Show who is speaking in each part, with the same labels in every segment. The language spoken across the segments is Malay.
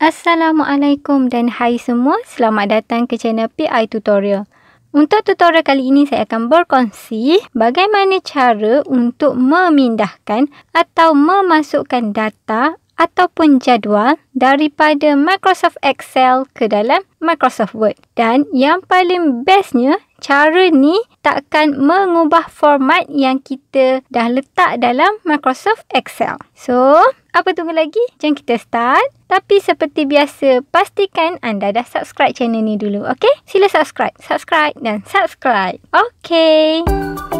Speaker 1: Assalamualaikum dan hai semua, selamat datang ke channel PI Tutorial. Untuk tutorial kali ini saya akan berkongsi bagaimana cara untuk memindahkan atau memasukkan data ataupun jadual daripada Microsoft Excel ke dalam Microsoft Word. Dan yang paling bestnya, cara ni takkan mengubah format yang kita dah letak dalam Microsoft Excel. So, apa tunggu lagi? Jom kita start. Tapi seperti biasa, pastikan anda dah subscribe channel ni dulu, okay? Sila subscribe, subscribe dan subscribe. Okay. Okay.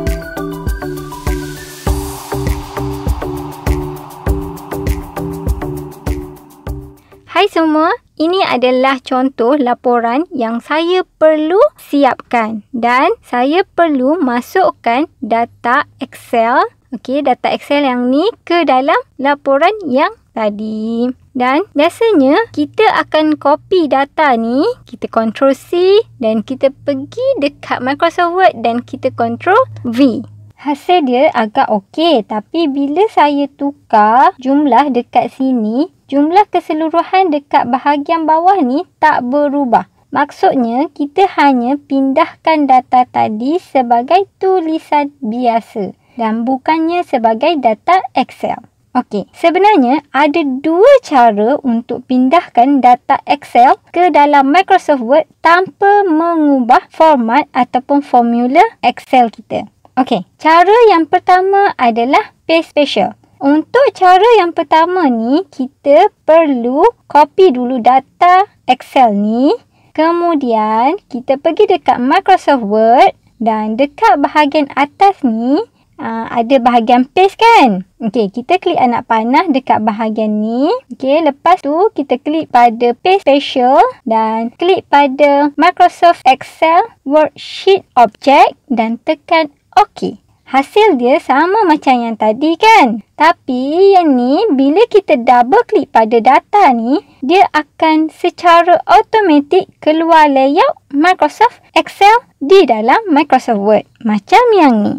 Speaker 1: Hai semua, ini adalah contoh laporan yang saya perlu siapkan dan saya perlu masukkan data Excel, okey data Excel yang ni ke dalam laporan yang tadi. Dan biasanya kita akan copy data ni, kita control C dan kita pergi dekat Microsoft Word dan kita control V. Hasil dia agak okey tapi bila saya tukar jumlah dekat sini jumlah keseluruhan dekat bahagian bawah ni tak berubah. Maksudnya, kita hanya pindahkan data tadi sebagai tulisan biasa dan bukannya sebagai data Excel. Okey, sebenarnya ada dua cara untuk pindahkan data Excel ke dalam Microsoft Word tanpa mengubah format ataupun formula Excel kita. Okey, cara yang pertama adalah paste special. Untuk cara yang pertama ni, kita perlu copy dulu data Excel ni. Kemudian, kita pergi dekat Microsoft Word dan dekat bahagian atas ni, Uh, ada bahagian paste kan? Okey, kita klik anak panah dekat bahagian ni. Okey, lepas tu kita klik pada paste special dan klik pada Microsoft Excel worksheet object dan tekan OK. Hasil dia sama macam yang tadi kan? Tapi yang ni bila kita double klik pada data ni, dia akan secara automatik keluar layout Microsoft Excel di dalam Microsoft Word. Macam yang ni.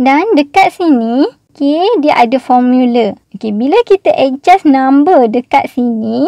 Speaker 1: Dan dekat sini, okay, dia ada formula. Okay, bila kita adjust number dekat sini,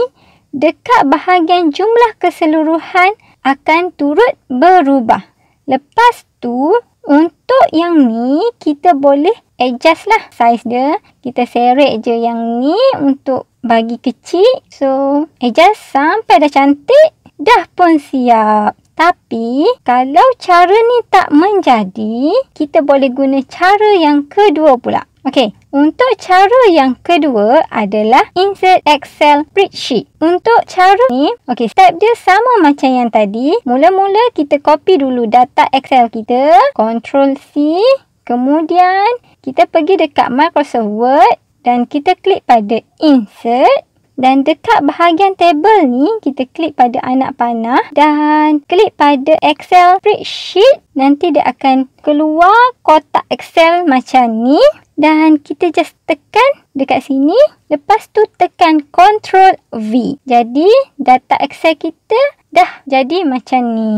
Speaker 1: dekat bahagian jumlah keseluruhan akan turut berubah. Lepas tu, untuk yang ni, kita boleh adjust lah saiz dia. Kita seret je yang ni untuk bagi kecil. So, adjust sampai dah cantik, dah pun siap. Tapi, kalau cara ni tak menjadi, kita boleh guna cara yang kedua pula. Okey, untuk cara yang kedua adalah insert Excel spreadsheet. Untuk cara ni, okey, step dia sama macam yang tadi. Mula-mula kita copy dulu data Excel kita. Control C. Kemudian, kita pergi dekat Microsoft Word dan kita klik pada insert. Dan dekat bahagian table ni, kita klik pada anak panah dan klik pada Excel spreadsheet. Nanti dia akan keluar kotak Excel macam ni dan kita just tekan dekat sini lepas tu tekan control V jadi data Excel kita dah jadi macam ni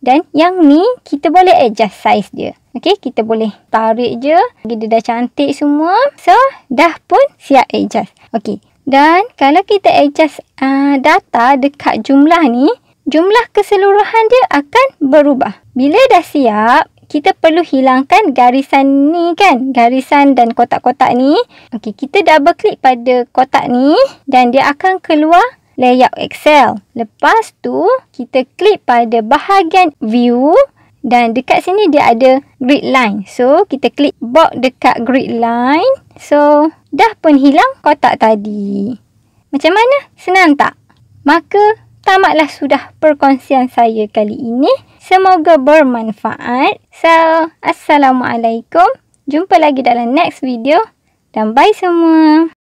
Speaker 1: dan yang ni kita boleh adjust size dia Okay, kita boleh tarik je. Dia dah cantik semua. So, dah pun siap adjust. Okay. Dan kalau kita adjust uh, data dekat jumlah ni, jumlah keseluruhan dia akan berubah. Bila dah siap, kita perlu hilangkan garisan ni kan. Garisan dan kotak-kotak ni. Okey, kita double click pada kotak ni dan dia akan keluar layout Excel. Lepas tu, kita klik pada bahagian view dan dekat sini dia ada grid line. So, kita klik box dekat grid line. So, dah pun hilang kotak tadi. Macam mana? Senang tak? Maka, tamatlah sudah perkongsian saya kali ini. Semoga bermanfaat. So, Assalamualaikum. Jumpa lagi dalam next video. Dan bye semua.